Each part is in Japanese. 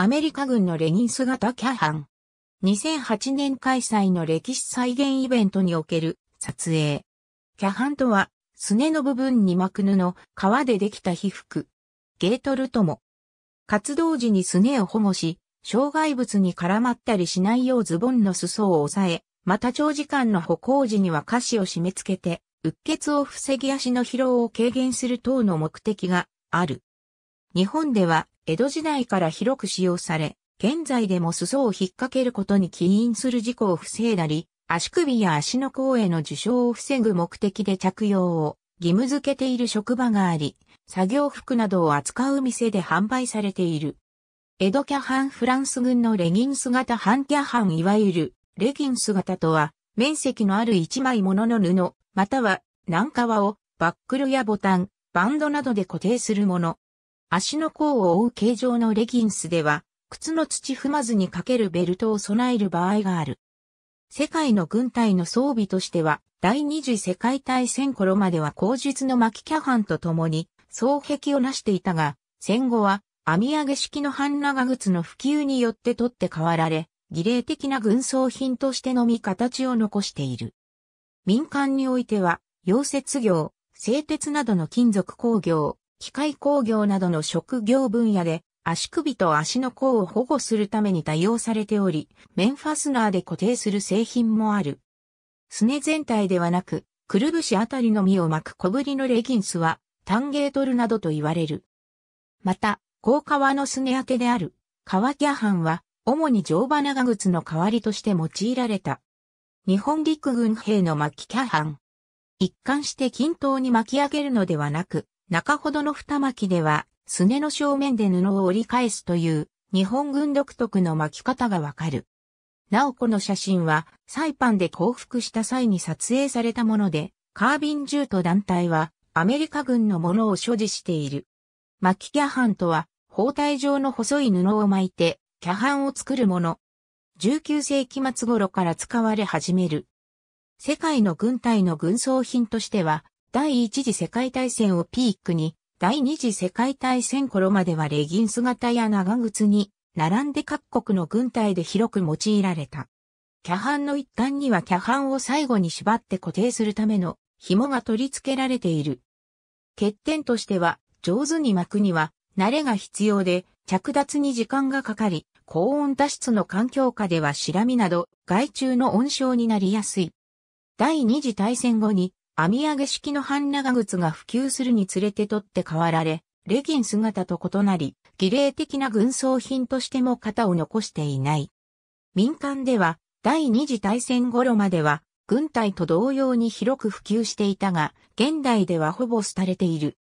アメリカ軍のレギン姿キャハン。2008年開催の歴史再現イベントにおける撮影。キャハンとは、すねの部分に巻く布、皮でできた被膚。ゲートルとも。活動時にすねを保護し、障害物に絡まったりしないようズボンの裾を押さえ、また長時間の歩行時には下肢を締め付けて、うっ血を防ぎ足の疲労を軽減する等の目的がある。日本では江戸時代から広く使用され、現在でも裾を引っ掛けることに起因する事故を防いだり、足首や足の甲への受傷を防ぐ目的で着用を義務付けている職場があり、作業服などを扱う店で販売されている。江戸キャハンフランス軍のレギンス型半キャハンいわゆるレギンス型とは、面積のある一枚ものの布、または、軟革を、バックルやボタン、バンドなどで固定するもの。足の甲を覆う形状のレギンスでは、靴の土踏まずにかけるベルトを備える場合がある。世界の軍隊の装備としては、第二次世界大戦頃までは口述の巻キャハンと共に、双壁を成していたが、戦後は、網上げ式の半長靴の普及によって取って代わられ、儀礼的な軍装品としてのみ形を残している。民間においては、溶接業、製鉄などの金属工業、機械工業などの職業分野で足首と足の甲を保護するために多用されており、面ファスナーで固定する製品もある。すね全体ではなく、くるぶしあたりの身を巻く小ぶりのレギンスは、タンゲートルなどと言われる。また、高革のすね当てである、革キャハンは、主に乗馬長靴の代わりとして用いられた。日本陸軍兵の巻きキャハン。一貫して均等に巻き上げるのではなく、中ほどの二巻では、すねの正面で布を折り返すという、日本軍独特の巻き方がわかる。なおこの写真は、サイパンで降伏した際に撮影されたもので、カービン銃と団体は、アメリカ軍のものを所持している。巻きキャハンとは、包帯状の細い布を巻いて、キャハンを作るもの。19世紀末頃から使われ始める。世界の軍隊の軍装品としては、第一次世界大戦をピークに、第二次世界大戦頃まではレギン姿や長靴に、並んで各国の軍隊で広く用いられた。キャハンの一端にはキャハンを最後に縛って固定するための紐が取り付けられている。欠点としては、上手に巻くには、慣れが必要で、着脱に時間がかかり、高温多湿の環境下ではシラミなど、害虫の温床になりやすい。第二次大戦後に、網上げ式の半長靴が普及するにつれて取って代わられ、レギン姿と異なり、儀礼的な軍装品としても型を残していない。民間では、第二次大戦頃までは、軍隊と同様に広く普及していたが、現代ではほぼ廃れている。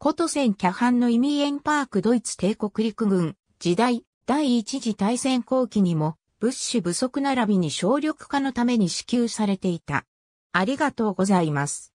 コトセンキャハンのイミエンパークドイツ帝国陸軍、時代、第一次大戦後期にも、物資不足並びに省力化のために支給されていた。ありがとうございます。